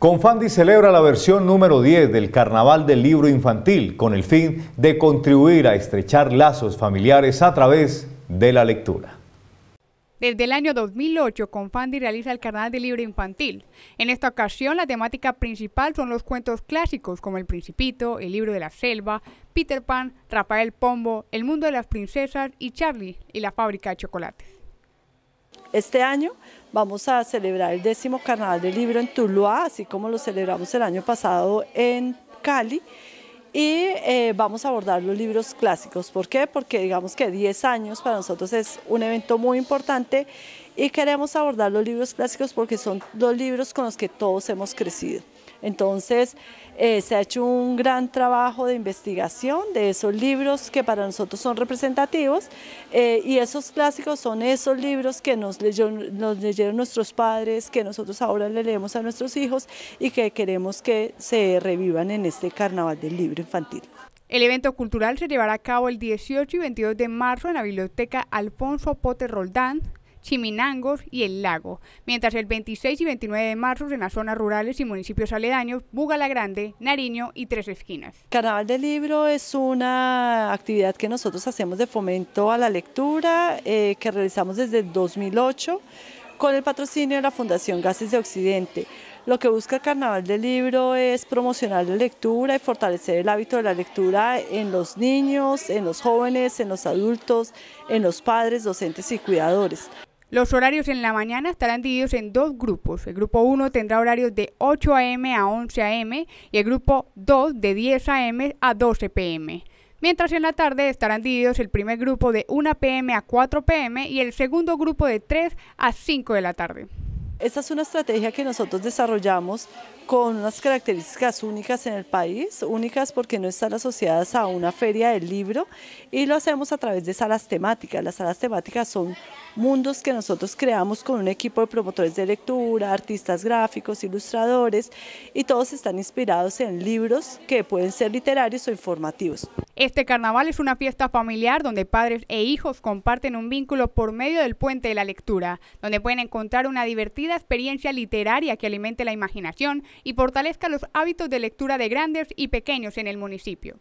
Confandi celebra la versión número 10 del Carnaval del Libro Infantil con el fin de contribuir a estrechar lazos familiares a través de la lectura. Desde el año 2008, Confandi realiza el Carnaval del Libro Infantil. En esta ocasión, la temática principal son los cuentos clásicos como El Principito, El Libro de la Selva, Peter Pan, Rafael Pombo, El Mundo de las Princesas y Charlie y la Fábrica de Chocolates. Este año vamos a celebrar el décimo Carnaval del Libro en Tuluá, así como lo celebramos el año pasado en Cali y eh, vamos a abordar los libros clásicos. ¿Por qué? Porque digamos que 10 años para nosotros es un evento muy importante y queremos abordar los libros clásicos porque son los libros con los que todos hemos crecido. Entonces, eh, se ha hecho un gran trabajo de investigación de esos libros que para nosotros son representativos eh, y esos clásicos son esos libros que nos, leyeron nuestros padres, que nosotros ahora le leemos a nuestros hijos y que queremos que se revivan en este Carnaval del Libro Infantil. El evento cultural se llevará a cabo el 18 y 22 de marzo en la Biblioteca Alfonso Pote Roldán, Chiminangos y El Lago, mientras el 26 y 29 de marzo en las zonas rurales y municipios aledaños, Buga la Grande, Nariño y Tres Esquinas. Carnaval del Libro es una actividad que nosotros hacemos de fomento a la lectura, eh, que realizamos desde 2008 con el patrocinio de la Fundación Gases de Occidente. Lo que busca Carnaval del Libro es promocionar la lectura y fortalecer el hábito de la lectura en los niños, en los jóvenes, en los adultos, en los padres, docentes y cuidadores. Los horarios en la mañana estarán divididos en dos grupos. El grupo 1 tendrá horarios de 8 a.m. a 11 a.m. y el grupo 2 de 10 a.m. a 12 p.m. Mientras en la tarde estarán divididos el primer grupo de 1 p.m. a 4 p.m. y el segundo grupo de 3 a 5 de la tarde. Esta es una estrategia que nosotros desarrollamos con unas características únicas en el país, únicas porque no están asociadas a una feria del libro y lo hacemos a través de salas temáticas. Las salas temáticas son mundos que nosotros creamos con un equipo de promotores de lectura, artistas gráficos, ilustradores y todos están inspirados en libros que pueden ser literarios o informativos. Este carnaval es una fiesta familiar donde padres e hijos comparten un vínculo por medio del puente de la lectura, donde pueden encontrar una divertida experiencia literaria que alimente la imaginación y fortalezca los hábitos de lectura de grandes y pequeños en el municipio.